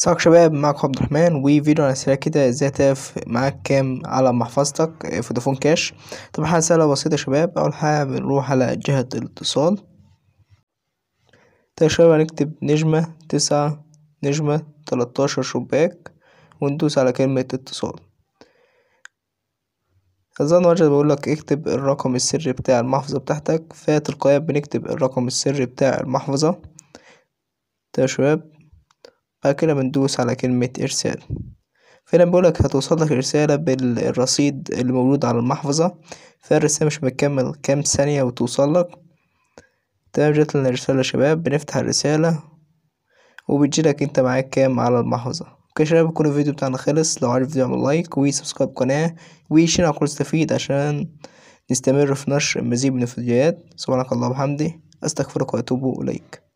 صباح شباب معاكم عبد الرحمن وفيديو عن اسئله كده ازاي تقف معاك كام على محفظتك آه، فودافون كاش طبعا سهله بسيطه يا شباب اول حاجه بنروح على جهه الاتصال طيب يا شباب هنكتب نجمه تسعة نجمه تلتاشر شباك وندوس على كلمه اتصال أظن بقول بيقولك اكتب الرقم السري بتاع المحفظة بتاعتك فتلقائيا بنكتب الرقم السري بتاع المحفظة طيب يا شباب بعد كده بندوس على كلمة إرسال فهنا بيقولك هتوصلك رسالة بالرصيد اللي موجود على المحفظة فالرسالة مش بتكمل كام ثانية وتوصلك تمام الرسالة رسالة شباب بنفتح الرسالة وبتجيلك انت معاك كام على المحفظة اوكي شباب يكون الفيديو بتاعنا خلص لو عجبك الفيديو اعمل لايك وسبسكرايب قناة وشير على كل استفيد عشان نستمر في نشر المزيد من الفيديوهات سبحانك اللهم وبحمدك استغفرك واتوب اليك